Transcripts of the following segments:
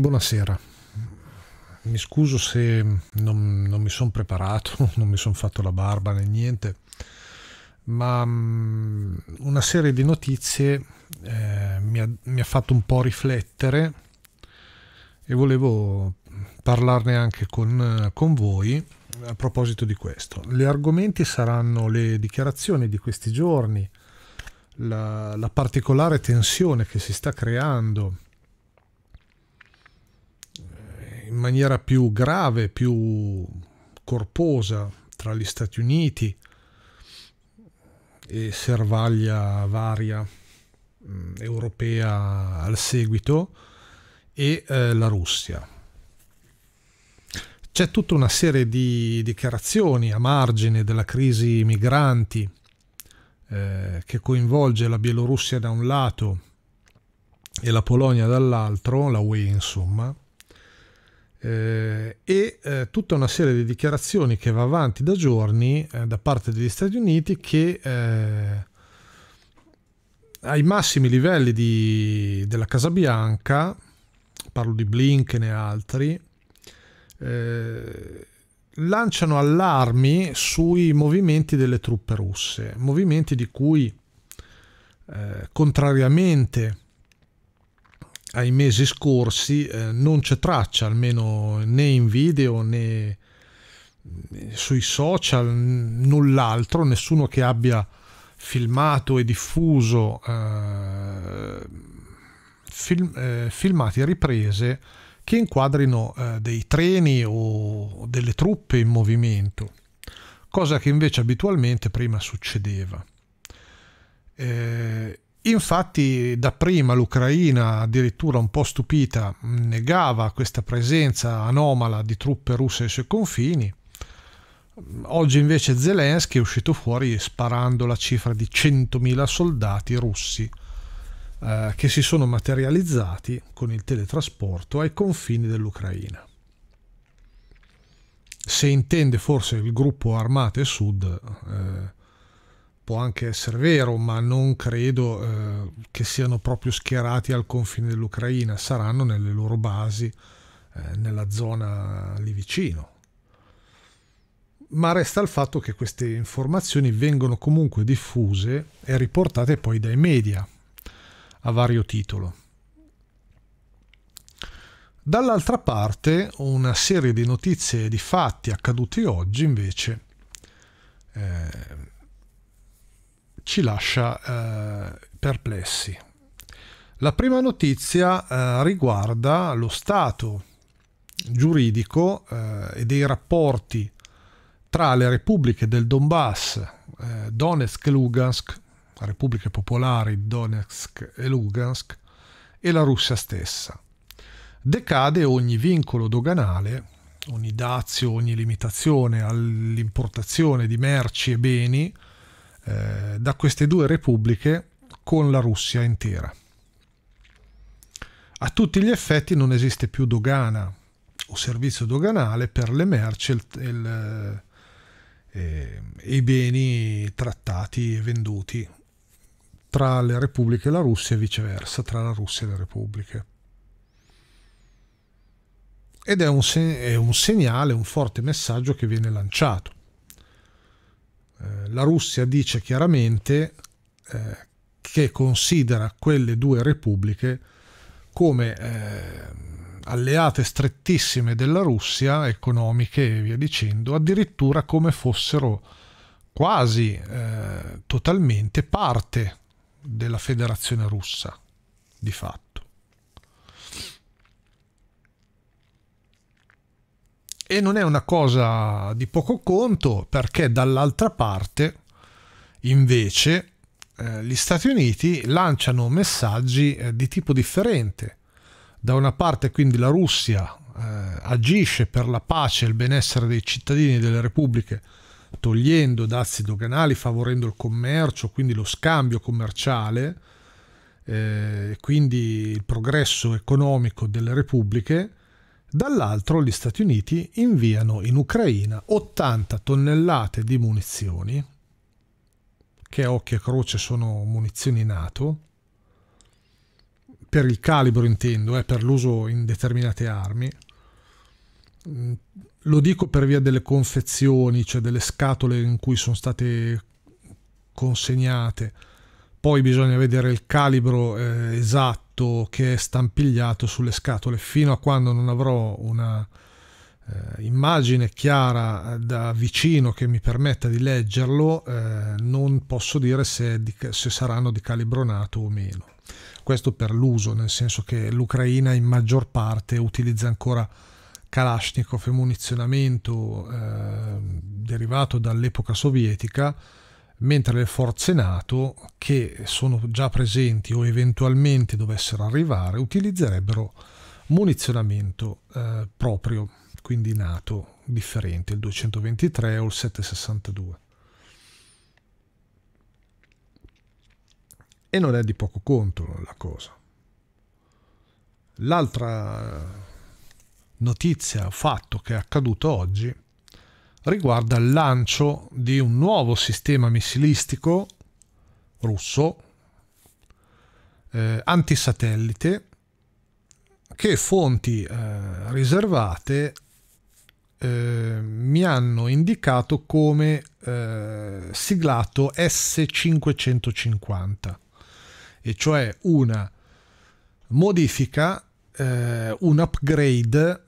Buonasera. Mi scuso se non, non mi sono preparato, non mi sono fatto la barba né niente, ma mm, una serie di notizie eh, mi, ha, mi ha fatto un po' riflettere e volevo parlarne anche con, con, voi a proposito di questo. Gli argomenti saranno le dichiarazioni di questi giorni, la, la particolare tensione che si sta creando in maniera più grave, più corposa tra gli Stati Uniti e servaglia varia mm, europea al seguito e eh, la Russia. C'è tutta una serie di dichiarazioni a margine della crisi migranti eh, che coinvolge la Bielorussia da un lato e la Polonia dall'altro, la UE insomma, eh, e eh, tutta una serie di dichiarazioni che va avanti da giorni eh, da parte degli Stati Uniti che eh, ai massimi livelli di, della Casa Bianca, parlo di Blinken e altri, eh, lanciano allarmi sui movimenti delle truppe russe, movimenti di cui, eh, contrariamente ai mesi scorsi eh, non c'è traccia, almeno né in video né eh, sui social, null'altro, nessuno che abbia filmato e diffuso eh, film, eh, filmati e riprese che inquadrino eh, dei treni o delle truppe in movimento, cosa che invece abitualmente prima succedeva. Eh, Infatti dapprima l'Ucraina, addirittura un po' stupita, negava questa presenza anomala di truppe russe ai suoi confini. Oggi invece Zelensky è uscito fuori sparando la cifra di 100.000 soldati russi eh, che si sono materializzati con il teletrasporto ai confini dell'Ucraina. Se intende forse il gruppo armate sud, eh, può anche essere vero, ma non credo eh, che siano proprio schierati al confine dell'Ucraina, saranno nelle loro basi, eh, nella zona lì vicino. Ma resta il fatto che queste informazioni vengono comunque diffuse e riportate poi dai media a vario titolo. Dall'altra parte, una serie di notizie e di fatti accaduti oggi invece eh, ci lascia eh, perplessi. La prima notizia eh, riguarda lo stato giuridico eh, e dei rapporti tra le repubbliche del Donbass, eh, Donetsk e Lugansk, repubbliche popolari Donetsk e Lugansk, e la Russia stessa. Decade ogni vincolo doganale, ogni dazio, ogni limitazione all'importazione di merci e beni, eh, da queste due repubbliche con la Russia intera. A tutti gli effetti non esiste più dogana o servizio doganale per le merci e eh, i beni trattati e venduti tra le repubbliche e la Russia e viceversa, tra la Russia e le repubbliche. Ed è un, è un segnale, un forte messaggio che viene lanciato eh, la Russia dice chiaramente eh, che considera quelle due repubbliche come eh, alleate strettissime della Russia, economiche e via dicendo, addirittura come fossero quasi eh, totalmente parte della federazione russa, di fatto. E non è una cosa di poco conto perché dall'altra parte, invece, eh, gli Stati Uniti lanciano messaggi eh, di tipo differente. Da una parte quindi la Russia eh, agisce per la pace e il benessere dei cittadini delle repubbliche togliendo dazi doganali, favorendo il commercio, quindi lo scambio commerciale, eh, quindi il progresso economico delle repubbliche Dall'altro gli Stati Uniti inviano in Ucraina 80 tonnellate di munizioni, che occhio e croce sono munizioni NATO, per il calibro intendo, eh, per l'uso in determinate armi. Lo dico per via delle confezioni, cioè delle scatole in cui sono state consegnate. Poi bisogna vedere il calibro eh, esatto tutto che è stampigliato sulle scatole fino a quando non avrò una eh, immagine chiara eh, da vicino che mi permetta di leggerlo eh, non posso dire se, di, se saranno di calibro NATO o meno questo per l'uso nel senso che l'Ucraina in maggior parte utilizza ancora Kalashnikov e munizionamento eh, derivato dall'epoca sovietica mentre le forze NATO, che sono già presenti o eventualmente dovessero arrivare, utilizzerebbero munizionamento eh, proprio, quindi NATO, differente, il 223 o il 762. E non è di poco conto la cosa. L'altra notizia, fatto che è accaduto oggi, riguarda il lancio di un nuovo sistema missilistico russo eh, antisatellite che fonti eh, riservate eh, mi hanno indicato come eh, siglato S550 e cioè una modifica eh, un upgrade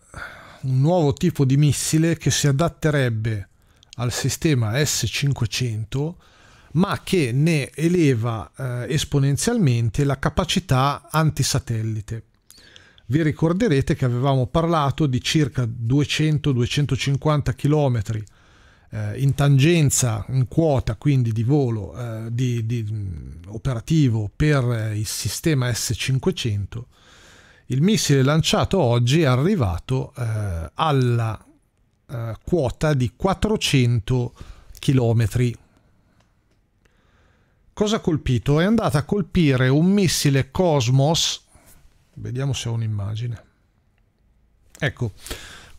un nuovo tipo di missile che si adatterebbe al sistema S500 ma che ne eleva eh, esponenzialmente la capacità antisatellite. Vi ricorderete che avevamo parlato di circa 200-250 km eh, in tangenza, in quota quindi di volo eh, di, di, operativo per eh, il sistema S500 il missile lanciato oggi è arrivato eh, alla eh, quota di 400 km. Cosa ha colpito? È andata a colpire un missile Cosmos. Vediamo se ho un'immagine. Ecco,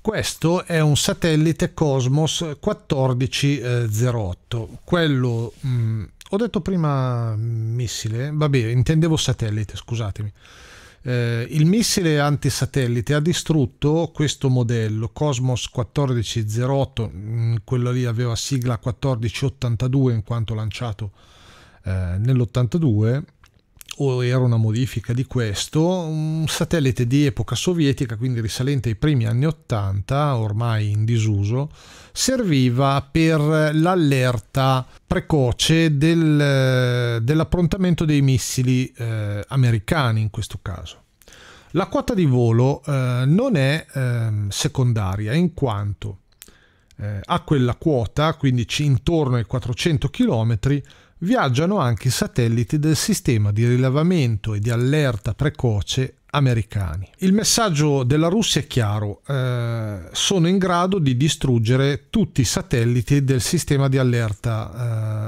questo è un satellite Cosmos 1408. Quello, mh, mm, ho detto prima mm, missile, vabbè, intendevo satellite, scusatemi. Eh, il missile antisatellite ha distrutto questo modello Cosmos 1408, mm, quello lì aveva sigla 1482 in quanto lanciato eh, nell'82 o era una modifica di questo, un satellite di epoca sovietica, quindi risalente ai primi anni 80, ormai in disuso, serviva per l'allerta precoce del, dell'approntamento dei missili eh, americani in questo caso. La quota di volo eh, non è eh, secondaria in quanto eh, a quella quota, quindi intorno ai 400 chilometri, viaggiano anche i satelliti del sistema di rilevamento e di allerta precoce americani. Il messaggio della Russia è chiaro, eh, sono in grado di distruggere tutti i satelliti del sistema di allerta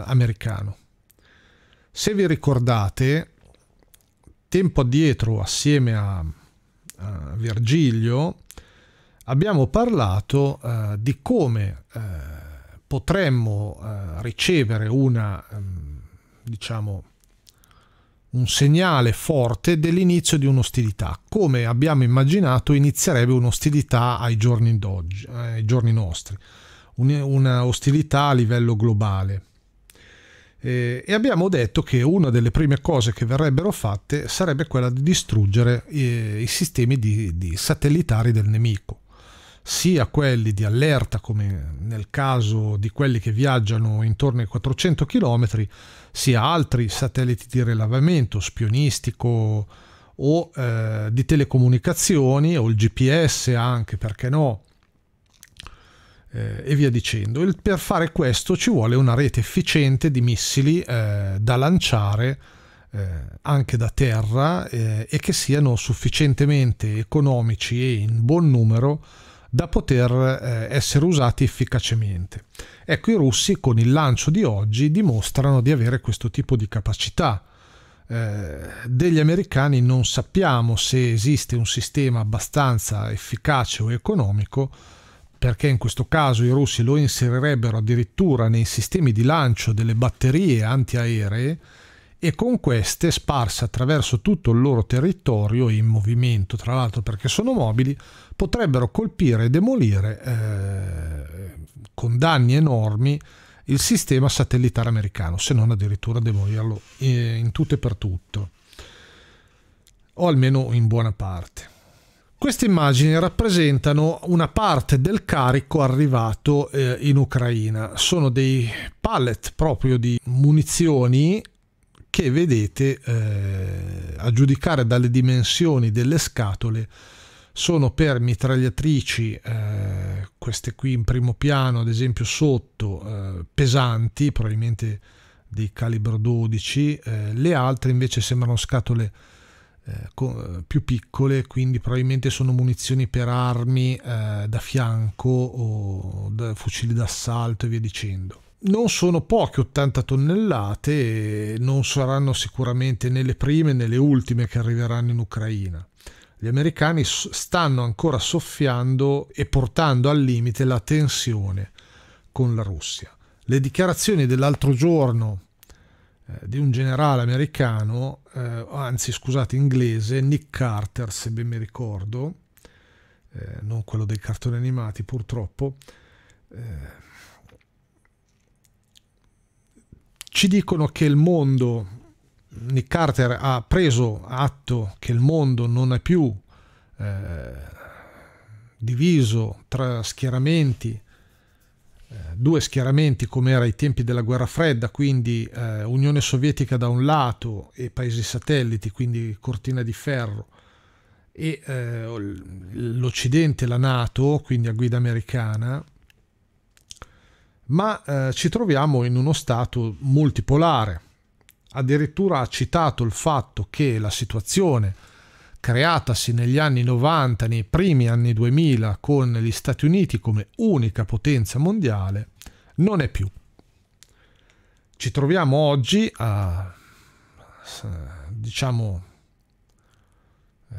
eh, americano. Se vi ricordate, tempo addietro assieme a, a Virgilio abbiamo parlato eh, di come eh, potremmo eh, ricevere una... Um, diciamo, un segnale forte dell'inizio di un'ostilità, come abbiamo immaginato inizierebbe un'ostilità ai giorni, d'oggi, ai giorni nostri, un'ostilità a livello globale. E abbiamo detto che una delle prime cose che verrebbero fatte sarebbe quella di distruggere eh, i sistemi di, di satellitari del nemico sia quelli di allerta come nel caso di quelli che viaggiano intorno ai 400 km, sia altri satelliti di rilevamento spionistico o eh, di telecomunicazioni o il GPS anche, perché no? Eh, e via dicendo. Il, per fare questo ci vuole una rete efficiente di missili eh, da lanciare eh, anche da terra eh, e che siano sufficientemente economici e in buon numero da poter eh, essere usati efficacemente. Ecco, i russi con il lancio di oggi dimostrano di avere questo tipo di capacità. Eh, degli americani non sappiamo se esiste un sistema abbastanza efficace o economico perché in questo caso i russi lo inserirebbero addirittura nei sistemi di lancio delle batterie antiaeree e con queste sparse attraverso tutto il loro territorio in movimento, tra l'altro perché sono mobili, potrebbero colpire e demolire eh, con danni enormi il sistema satellitare americano, se non addirittura demolirlo eh, in tutto e per tutto, o almeno in buona parte. Queste immagini rappresentano una parte del carico arrivato eh, in Ucraina. Sono dei pallet proprio di munizioni che vedete eh, a giudicare dalle dimensioni delle scatole sono per mitragliatrici, eh, queste qui in primo piano, ad esempio sotto, eh, pesanti, probabilmente di calibro 12, eh, le altre invece sembrano scatole eh, con, più piccole, quindi probabilmente sono munizioni per armi eh, da fianco o da fucili d'assalto e via dicendo. Non sono poche 80 tonnellate, non saranno sicuramente né le prime né le ultime che arriveranno in Ucraina. Gli americani stanno ancora soffiando e portando al limite la tensione con la Russia. Le dichiarazioni dell'altro giorno eh, di un generale americano, eh, anzi scusate inglese, Nick Carter se ben mi ricordo, eh, non quello dei cartoni animati purtroppo, eh, ci dicono che il mondo, Nick Carter ha preso atto che il mondo non è più eh, diviso tra schieramenti, eh, due schieramenti come era ai tempi della guerra fredda, quindi eh, Unione Sovietica da un lato e paesi satelliti, quindi cortina di ferro, e eh, l'Occidente, la Nato, quindi a guida americana, ma eh, ci troviamo in uno stato multipolare. Addirittura ha citato il fatto che la situazione creatasi negli anni 90, nei primi anni 2000, con gli Stati Uniti come unica potenza mondiale, non è più. Ci troviamo oggi a, diciamo, eh,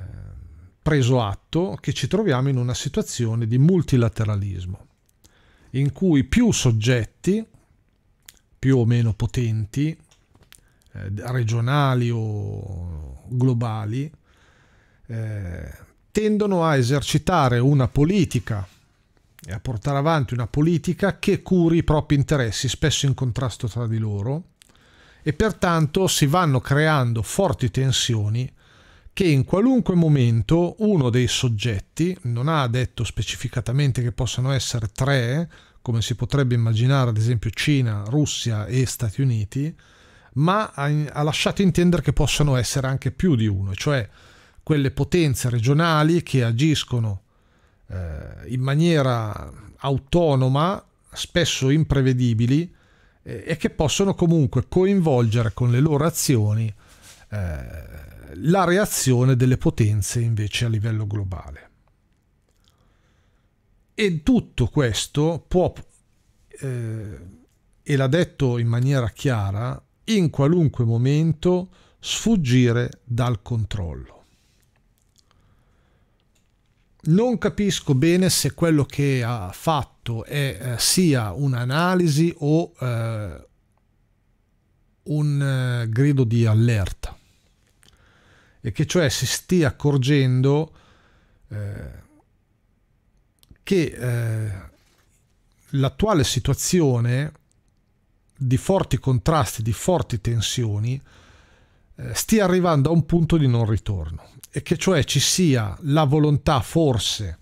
preso atto che ci troviamo in una situazione di multilateralismo in cui più soggetti, più o meno potenti, eh, regionali o globali, eh, tendono a esercitare una politica e a portare avanti una politica che curi i propri interessi, spesso in contrasto tra di loro, e pertanto si vanno creando forti tensioni che in qualunque momento uno dei soggetti, non ha detto specificatamente che possano essere tre, come si potrebbe immaginare ad esempio Cina, Russia e Stati Uniti, ma ha, lasciato intendere che possano essere anche più di uno, cioè quelle potenze regionali che agiscono eh, in maniera autonoma, spesso imprevedibili, eh, e che possono comunque coinvolgere con le loro azioni eh, la reazione delle potenze invece a livello globale. E tutto questo può, eh, e l'ha detto in maniera chiara, in qualunque momento sfuggire dal controllo. Non capisco bene se quello che ha fatto è, eh, sia un'analisi o eh, un eh, grido di allerta e che cioè si stia accorgendo eh, che eh, l'attuale situazione di forti contrasti, di forti tensioni, eh, stia arrivando a un punto di non ritorno e che cioè ci sia la volontà forse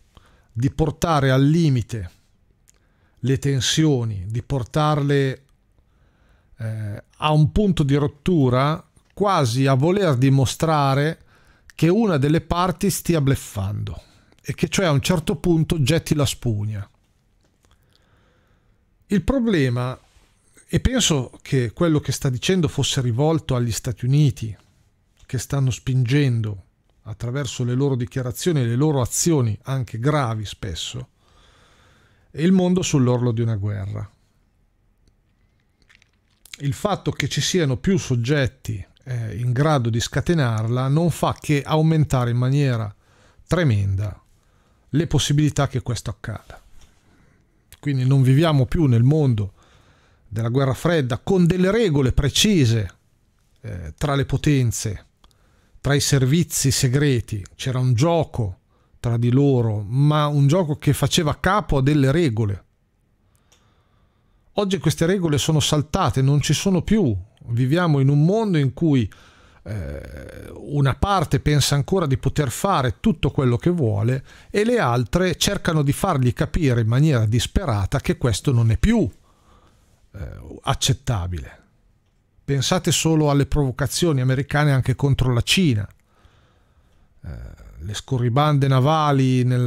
di portare al limite le tensioni, di portarle eh, a un punto di rottura quasi a voler dimostrare che una delle parti stia bleffando e che cioè a un certo punto getti la spugna. Il problema, e penso che quello che sta dicendo fosse rivolto agli Stati Uniti, che stanno spingendo attraverso le loro dichiarazioni e le loro azioni, anche gravi spesso, il mondo sull'orlo di una guerra. Il fatto che ci siano più soggetti eh, in grado di scatenarla non fa che aumentare in maniera tremenda le possibilità che questo accada. Quindi non viviamo più nel mondo della guerra fredda con delle regole precise eh, tra le potenze, tra i servizi segreti, c'era un gioco tra di loro, ma un gioco che faceva capo a delle regole. Oggi queste regole sono saltate, non ci sono più Viviamo in un mondo in cui eh, una parte pensa ancora di poter fare tutto quello che vuole e le altre cercano di fargli capire in maniera disperata che questo non è più eh, accettabile. Pensate solo alle provocazioni americane anche contro la Cina, eh, le scorribande navali nel,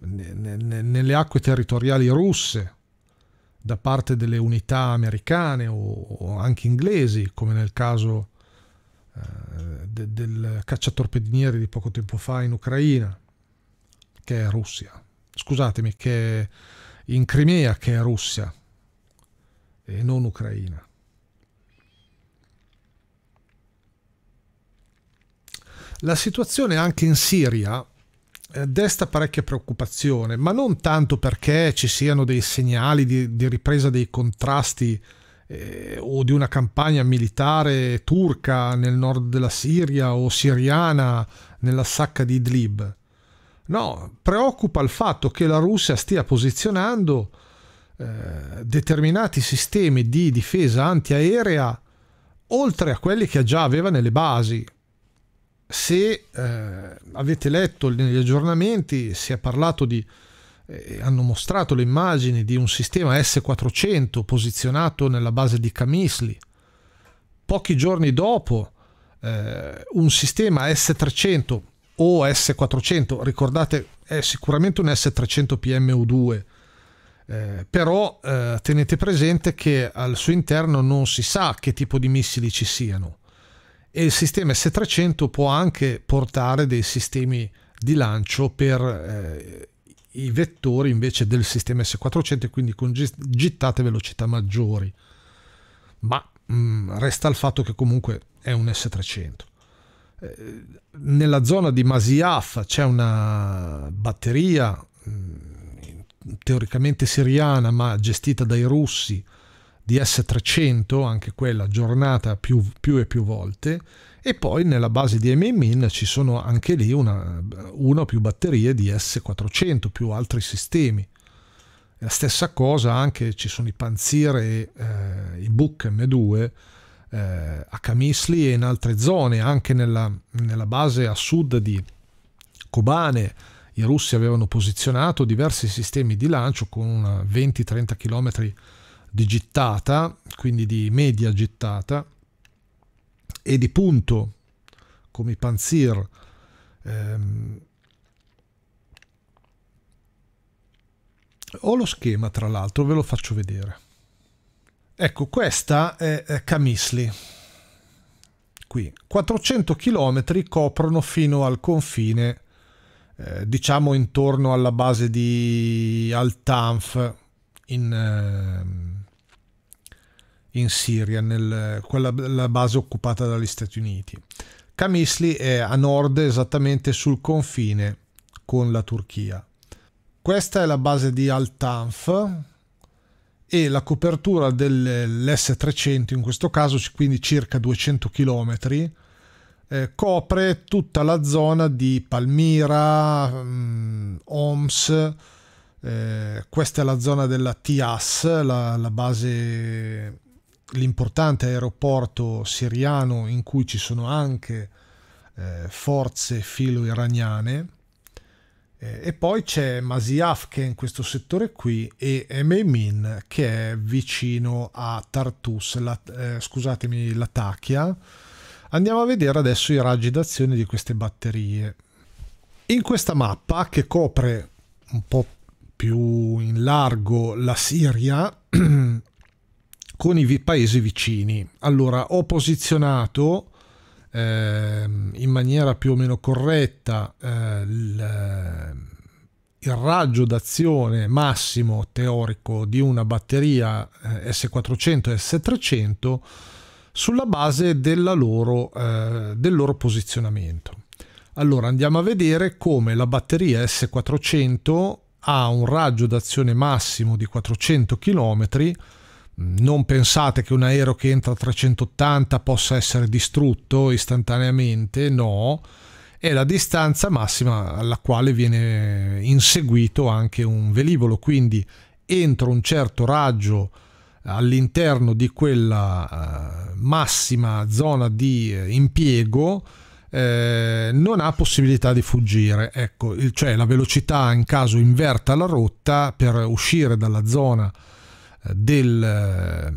nel, ehm, nel, nelle acque territoriali russe da parte delle unità americane o, anche inglesi, come nel caso eh, de, del cacciatorpediniere di poco tempo fa in Ucraina, che è Russia. Scusatemi, che è in Crimea, che è Russia, e non Ucraina. La situazione anche in Siria eh, desta parecchia preoccupazione, ma non tanto perché ci siano dei segnali di, di ripresa dei contrasti eh, o di una campagna militare turca nel nord della Siria o siriana nella sacca di Idlib. No, preoccupa il fatto che la Russia stia posizionando eh, determinati sistemi di difesa antiaerea oltre a quelli che già aveva nelle basi, se eh, avete letto negli aggiornamenti si è parlato di, eh, hanno mostrato le immagini di un sistema S400 posizionato nella base di Camisli. Pochi giorni dopo eh, un sistema S300 o S400, ricordate è sicuramente un S300 PMU2, eh, però eh, tenete presente che al suo interno non si sa che tipo di missili ci siano e il sistema S300 può anche portare dei sistemi di lancio per eh, i vettori invece del sistema S400 quindi con gittate velocità maggiori ma mh, mm, resta il fatto che comunque è un S300 eh, nella zona di Masiaf c'è una batteria mh, mm, teoricamente siriana ma gestita dai russi DS300, anche quella aggiornata più, più, e più volte, e poi nella base di MMIN ci sono anche lì una, una o più batterie DS400 più altri sistemi. La stessa cosa anche ci sono i panziere eh, i Book M2 eh, a Kamisli e in altre zone, anche nella, nella base a sud di Kobane. I russi avevano posizionato diversi sistemi di lancio con 20-30 km di gittata, quindi di media gittata, e di punto, come i Panzir. Ehm, ho lo schema, tra l'altro, ve lo faccio vedere. Ecco, questa è Camisli. Qui 400 km coprono fino al confine, eh, diciamo intorno alla base di Altanf in, eh, in Siria, nel, quella, la base occupata dagli Stati Uniti. Kamisli è a nord esattamente sul confine con la Turchia. Questa è la base di Al-Tanf e la copertura dell'S300, in questo caso quindi circa 200 km, eh, copre tutta la zona di Palmira, mh, mm, Homs, eh, questa è la zona della TIAS, la, la base l'importante aeroporto siriano in cui ci sono anche eh, forze filo-iraniane. Eh, e poi c'è Masiaf che è in questo settore qui e Emeimin che è vicino a Tartus, la, eh, scusatemi, Latakia. Andiamo a vedere adesso i raggi d'azione di queste batterie. In questa mappa che copre un po' più in largo la Siria con i vi- paesi vicini. Allora, ho posizionato eh, in maniera più o meno corretta eh, il, eh, il, raggio d'azione massimo teorico di una batteria eh, S400 e S300 sulla base loro, eh, del loro posizionamento. Allora andiamo a vedere come la batteria S400 ha un raggio d'azione massimo di 400 km non pensate che un aereo che entra a 380 possa essere distrutto istantaneamente, no, è la distanza massima alla quale viene inseguito anche un velivolo, quindi entro un certo raggio all'interno di quella eh, massima zona di eh, impiego eh, non ha possibilità di fuggire, ecco, cioè la velocità in caso inverta la rotta per uscire dalla zona del,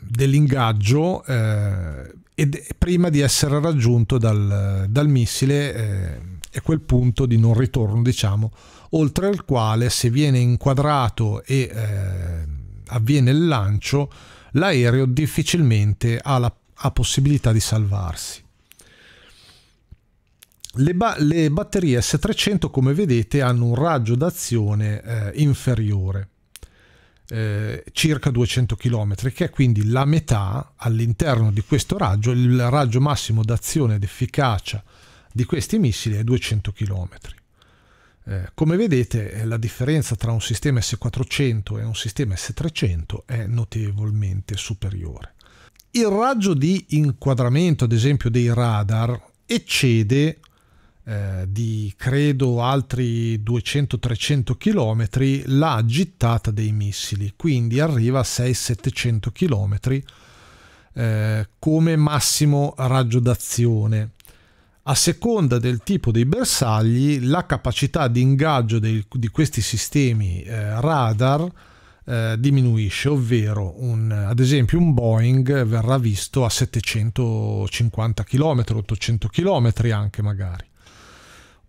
dell'ingaggio eh, ed, prima di essere raggiunto dal, dal missile eh, è quel punto di non ritorno, diciamo, oltre al quale se viene inquadrato e eh, avviene il lancio, l'aereo difficilmente ha la ha possibilità di salvarsi. Le, ba- le, batterie S300, come vedete, hanno un raggio d'azione eh, inferiore eh, circa 200 km, che è quindi la metà all'interno di questo raggio, il raggio massimo d'azione ed efficacia di questi missili è 200 km. Eh, come vedete eh, la differenza tra un sistema S400 e un sistema S300 è notevolmente superiore. Il raggio di inquadramento, ad esempio, dei radar eccede eh, di credo altri 200-300 km la gittata dei missili, quindi arriva a 600-700 km eh, come massimo raggio d'azione. A seconda del tipo dei bersagli, la capacità di ingaggio dei, di questi sistemi eh, radar eh, diminuisce, ovvero un, ad esempio un Boeing verrà visto a 750 km, 800 km anche magari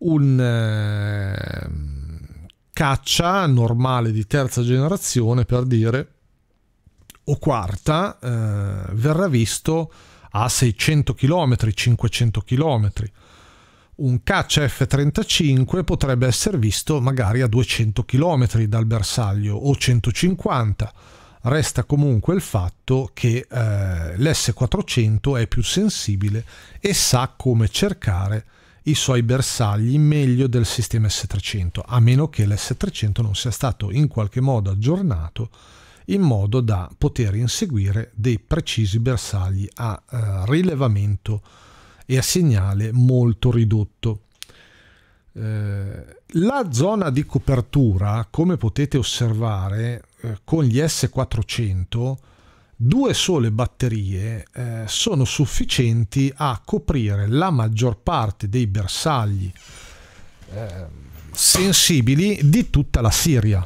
un ehm, caccia normale di terza generazione, per dire, o quarta, eh, verrà visto a 600 km, 500 km. Un caccia F-35 potrebbe essere visto magari a 200 km dal bersaglio o 150 resta comunque il fatto che eh, l'S400 è più sensibile e sa come cercare i suoi bersagli meglio del sistema S300, a meno che l'S300 non sia stato in qualche modo aggiornato in modo da poter inseguire dei precisi bersagli a eh, rilevamento e a segnale molto ridotto. Eh, la zona di copertura, come potete osservare eh, con gli S400, due sole batterie eh, sono sufficienti a coprire la maggior parte dei bersagli eh, sensibili di tutta la Siria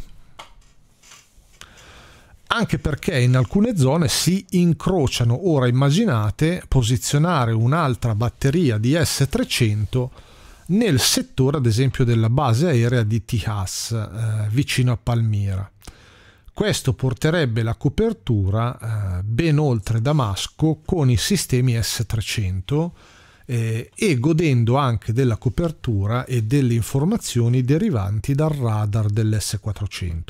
anche perché in alcune zone si incrociano. Ora immaginate posizionare un'altra batteria di S300 nel settore ad esempio della base aerea di Tihas, eh, vicino a Palmira. Questo porterebbe la copertura eh, ben oltre Damasco con i sistemi S300 eh, e godendo anche della copertura e delle informazioni derivanti dal radar dell'S400.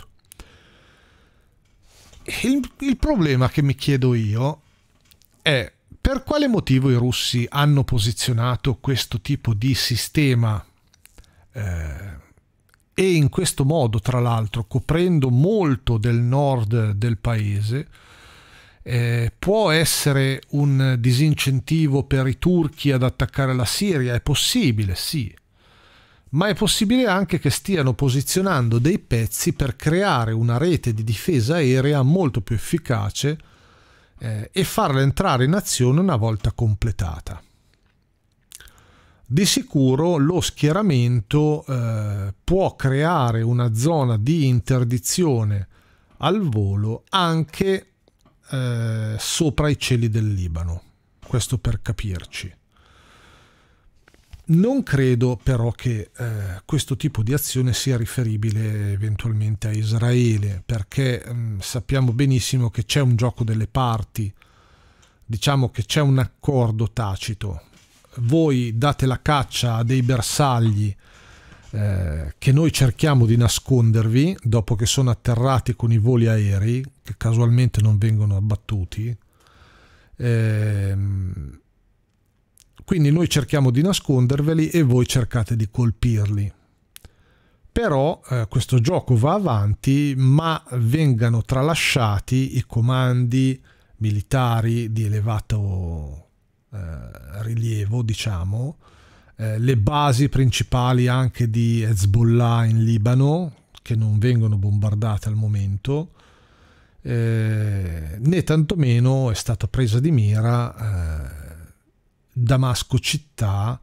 Il, il problema che mi chiedo io è per quale motivo i russi hanno posizionato questo tipo di sistema eh, e in questo modo, tra l'altro, coprendo molto del nord del paese, eh, può essere un disincentivo per i turchi ad attaccare la Siria? È possibile, sì. Ma è possibile anche che stiano posizionando dei pezzi per creare una rete di difesa aerea molto più efficace eh, e farla entrare in azione una volta completata di sicuro lo schieramento eh, può creare una zona di interdizione al volo anche eh, sopra i cieli del Libano. Questo per capirci. Non credo però che eh, questo tipo di azione sia riferibile eventualmente a Israele, perché mh, mm, sappiamo benissimo che c'è un gioco delle parti, diciamo che c'è un accordo tacito voi date la caccia a dei bersagli eh, che noi cerchiamo di nascondervi dopo che sono atterrati con i voli aerei, che casualmente non vengono abbattuti. Eh, quindi noi cerchiamo di nasconderveli e voi cercate di colpirli. Però eh, questo gioco va avanti, ma vengano tralasciati i comandi militari di elevato eh, rilievo, diciamo, eh, le basi principali anche di Hezbollah in Libano, che non vengono bombardate al momento, eh, né tantomeno è stata presa di mira eh, Damasco città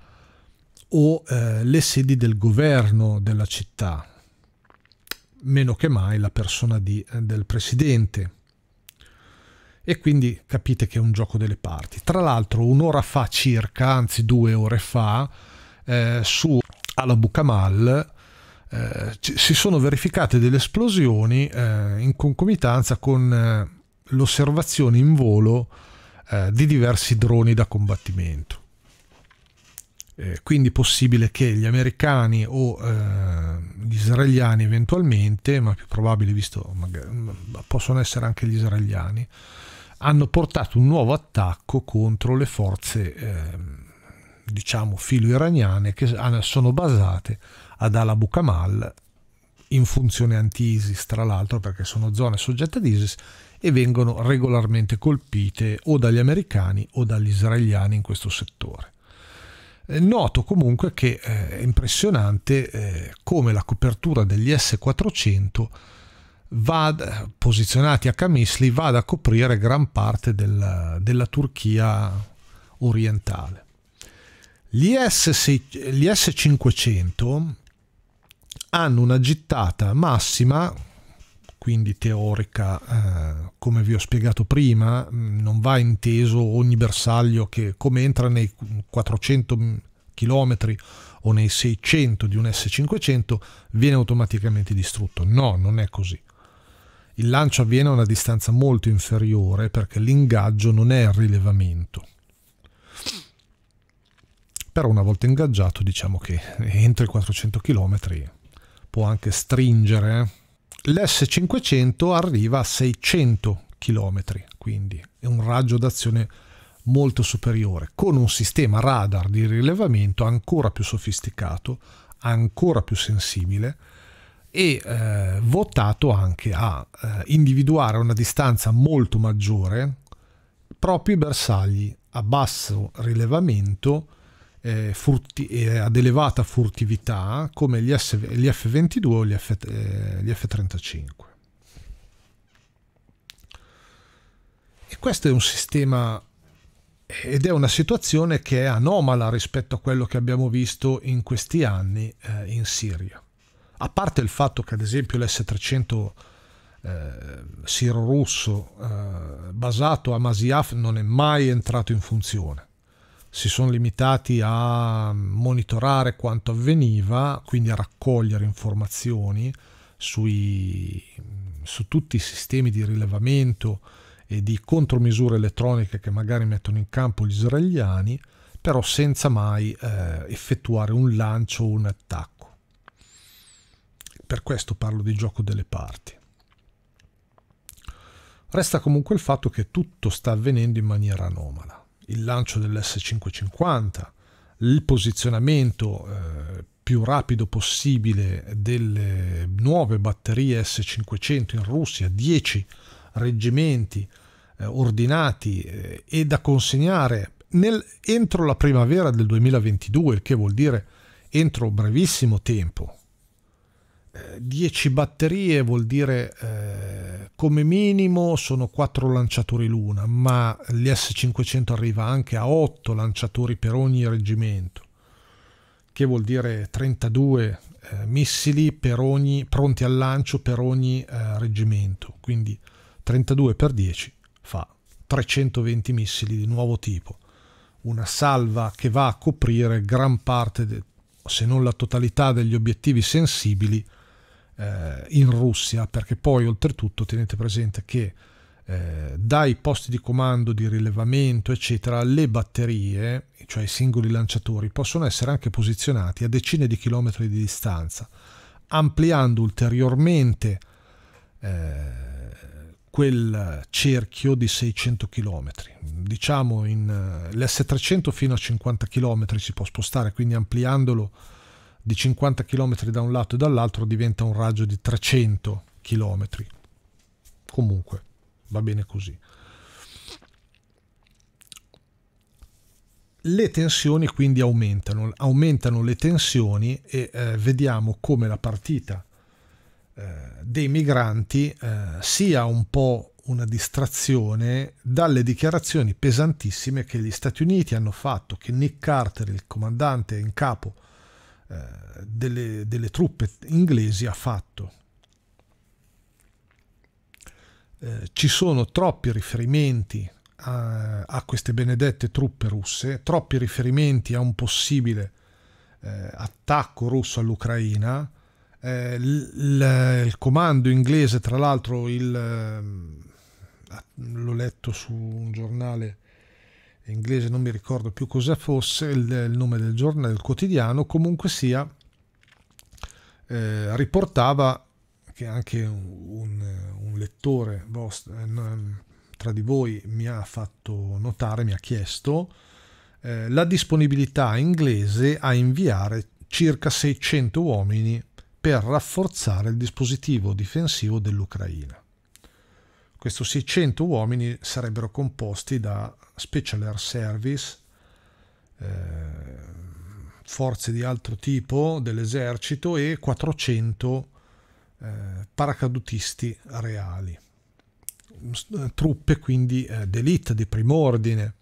o eh, le sedi del governo della città, meno che mai la persona di, eh, del presidente e quindi capite che è un gioco delle parti. Tra l'altro un'ora fa circa, anzi due ore fa, eh, su alla Bucamal eh, si sono verificate delle esplosioni eh, in concomitanza con eh, l'osservazione in volo eh, di diversi droni da combattimento. Eh, quindi possibile che gli americani o gli israeliani eventualmente, ma più probabile visto magari, possono essere anche gli israeliani, hanno portato un nuovo attacco contro le forze eh, diciamo filo-iraniane che sono basate ad Alabu Kamal in funzione anti-ISIS tra l'altro perché sono zone soggette ad ISIS e vengono regolarmente colpite o dagli americani o dagli israeliani in questo settore. Noto comunque che eh, è impressionante eh, come la copertura degli S-400 vada, posizionati a Kamisli, vada a coprire gran parte del, della Turchia orientale. Gli, S6, gli S500 hanno una gittata massima, quindi teorica, eh, come vi ho spiegato prima, mm, non va inteso ogni bersaglio che come entra nei 400 km o nei 600 di un S500 viene automaticamente distrutto. No, non è così. Il lancio avviene a una distanza molto inferiore perché l'ingaggio non è il rilevamento. Però una volta ingaggiato diciamo che entro i 400 km può anche stringere. Eh. L'S500 arriva a 600 km, quindi è un raggio d'azione molto superiore, con un sistema radar di rilevamento ancora più sofisticato, ancora più sensibile e eh, votato anche a eh, individuare una distanza molto maggiore proprio i bersagli a basso rilevamento eh, furti- eh, ad elevata furtività come gli, S- gli F-22 o gli, F- eh, gli F-35. E questo è un sistema ed è una situazione che è anomala rispetto a quello che abbiamo visto in questi anni eh, in Siria a parte il fatto che ad esempio l'S300 eh, Siro Russo eh, basato a Masiaf non è mai entrato in funzione si sono limitati a monitorare quanto avveniva, quindi a raccogliere informazioni sui, su tutti i sistemi di rilevamento e di contromisure elettroniche che magari mettono in campo gli israeliani, però senza mai eh, effettuare un lancio o un attacco per questo parlo di gioco delle parti. Resta comunque il fatto che tutto sta avvenendo in maniera anomala. Il lancio dell'S550, il posizionamento eh, più rapido possibile delle nuove batterie S500 in Russia, 10 reggimenti eh, ordinati eh, e da consegnare nel, entro la primavera del 2022, il che vuol dire entro brevissimo tempo, 10 batterie vuol dire eh, come minimo sono 4 lanciatori l'una, ma l'S500 arriva anche a 8 lanciatori per ogni reggimento, che vuol dire 32 eh, missili ogni, pronti al lancio per ogni eh, reggimento, quindi 32 per 10 fa 320 missili di nuovo tipo, una salva che va a coprire gran parte, de, se non la totalità degli obiettivi sensibili, eh, in Russia, perché poi oltretutto tenete presente che eh, dai posti di comando, di rilevamento, eccetera, le batterie, cioè i singoli lanciatori, possono essere anche posizionati a decine di chilometri di distanza, ampliando ulteriormente eh, quel cerchio di 600 km. Diciamo in, eh, l'S300 fino a 50 km si può spostare, quindi ampliandolo di 50 km da un lato e dall'altro diventa un raggio di 300 km. Comunque, va bene così. Le tensioni quindi aumentano, aumentano le tensioni e eh, vediamo come la partita eh, dei migranti eh, sia un po' una distrazione dalle dichiarazioni pesantissime che gli Stati Uniti hanno fatto, che Nick Carter, il comandante in capo eh, delle, delle truppe inglesi ha fatto. Eh, ci sono troppi riferimenti a, a, queste benedette truppe russe, troppi riferimenti a un possibile eh, attacco russo all'Ucraina. Eh, il comando inglese, tra l'altro, ehm, l'ho letto su un giornale inglese non mi ricordo più cosa fosse il, il nome del giornale, del quotidiano, comunque sia, eh, riportava che anche un, un lettore vostro, eh, tra di voi mi ha fatto notare, mi ha chiesto, eh, la disponibilità inglese a inviare circa 600 uomini per rafforzare il dispositivo difensivo dell'Ucraina. Questi 600 uomini sarebbero composti da Special Air Service, eh, forze di altro tipo dell'esercito e 400 eh, paracadutisti reali. Mm, eh, truppe quindi eh, d'elite di prim'ordine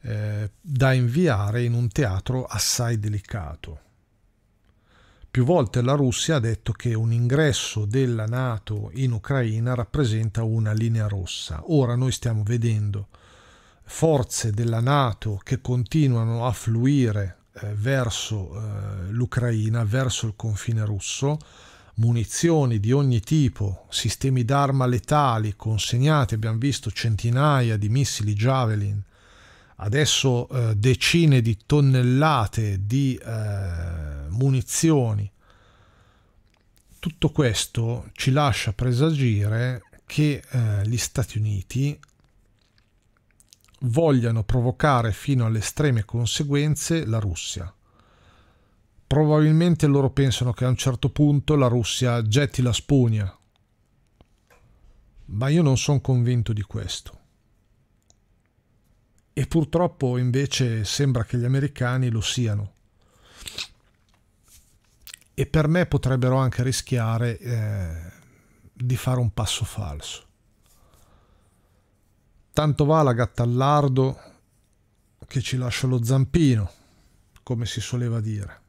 eh, da inviare in un teatro assai delicato. Più volte la Russia ha detto che un ingresso della Nato in Ucraina rappresenta una linea rossa. Ora noi stiamo vedendo forze della Nato che continuano a fluire eh, verso eh, l'Ucraina, verso il confine russo, munizioni di ogni tipo, sistemi d'arma letali consegnati, abbiamo visto centinaia di missili Javelin, adesso eh, decine di tonnellate di eh, munizioni. Tutto questo ci lascia presagire che eh, gli Stati Uniti vogliano provocare fino alle estreme conseguenze la Russia. Probabilmente loro pensano che a un certo punto la Russia getti la spugna, ma io non sono convinto di questo. E purtroppo invece sembra che gli americani lo siano. E per me potrebbero anche rischiare eh, di fare un passo falso. Tanto va la gatta al lardo che ci lascia lo zampino, come si soleva dire.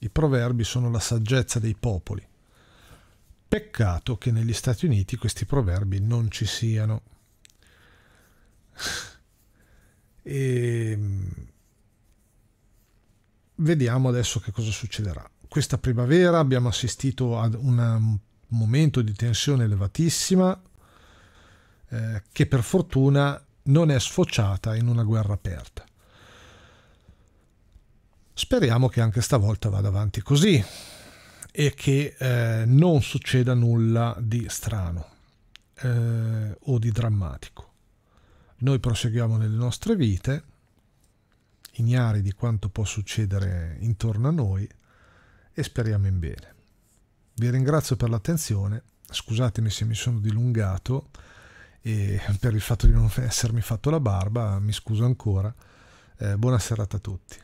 I proverbi sono la saggezza dei popoli. Peccato che negli Stati Uniti questi proverbi non ci siano. e ehm, vediamo adesso che cosa succederà. Questa primavera abbiamo assistito ad un momento di tensione elevatissima eh, che per fortuna non è sfociata in una guerra aperta. Speriamo che anche stavolta vada avanti così e che eh, non succeda nulla di strano eh, o di drammatico. Noi proseguiamo nelle nostre vite, ignari di quanto può succedere intorno a noi, e speriamo in bene. Vi ringrazio per l'attenzione, scusatemi se mi sono dilungato, e per il fatto di non essermi fatto la barba mi scuso ancora. Eh, buona serata a tutti.